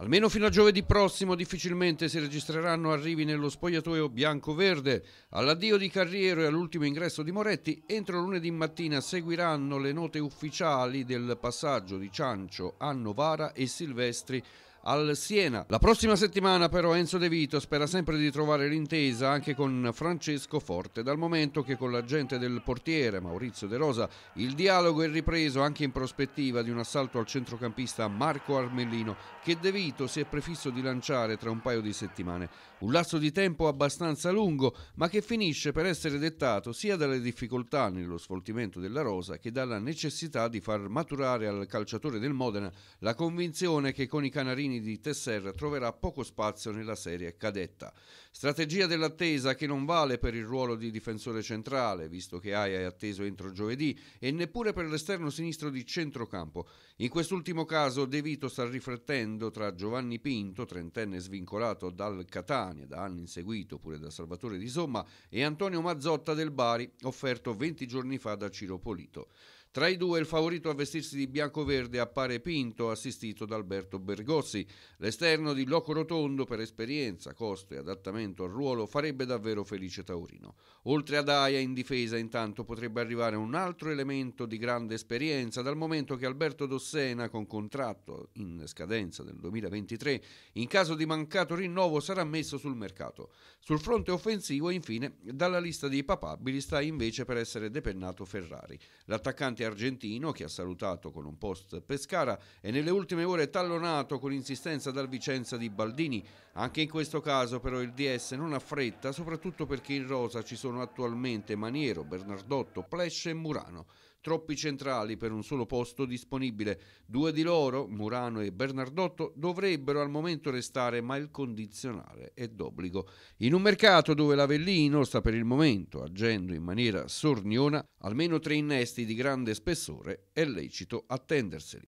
Almeno fino a giovedì prossimo difficilmente si registreranno arrivi nello spogliatoio bianco-verde. All'addio di Carriero e all'ultimo ingresso di Moretti, entro lunedì mattina seguiranno le note ufficiali del passaggio di Ciancio a Novara e Silvestri al Siena. La prossima settimana però Enzo De Vito spera sempre di trovare l'intesa anche con Francesco Forte, dal momento che con l'agente del portiere Maurizio De Rosa il dialogo è ripreso anche in prospettiva di un assalto al centrocampista Marco Armellino che De Vito si è prefisso di lanciare tra un paio di settimane. Un lasso di tempo abbastanza lungo ma che finisce per essere dettato sia dalle difficoltà nello sfoltimento della rosa che dalla necessità di far maturare al calciatore del Modena la convinzione che con i canarini Mancini di Tesser troverà poco spazio nella serie cadetta. Strategia dell'attesa che non vale per il ruolo di difensore centrale, visto che Aia è atteso entro giovedì, e neppure per l'esterno sinistro di centrocampo. In quest'ultimo caso De Vito sta riflettendo tra Giovanni Pinto, trentenne svincolato dal Catania, da anni inseguito pure da Salvatore Di Somma, e Antonio Mazzotta del Bari, offerto 20 giorni fa da Ciro Polito. Tra i due il favorito a vestirsi di bianco-verde appare Pinto, assistito da Alberto Bergossi. L'esterno di Loco Rotondo, per esperienza, costo e adattamento al ruolo, farebbe davvero felice Taurino. Oltre ad Aia in difesa, intanto, potrebbe arrivare un altro elemento di grande esperienza, dal momento che Alberto Dossena, con contratto in scadenza del 2023, in caso di mancato rinnovo sarà messo sul mercato. Sul fronte offensivo, infine, dalla lista dei papabili sta invece per essere depennato Ferrari. L'attaccante Presidente argentino che ha salutato con un post Pescara e nelle ultime ore tallonato con insistenza dal Vicenza di Baldini. Anche in questo caso però il DS non ha fretta, soprattutto perché in rosa ci sono attualmente Maniero, Bernardotto, Plesce e Murano troppi centrali per un solo posto disponibile. Due di loro, Murano e Bernardotto, dovrebbero al momento restare, ma il condizionale è d'obbligo. In un mercato dove l'Avellino sta per il momento agendo in maniera sorniona, almeno tre innesti di grande spessore è lecito attenderseli.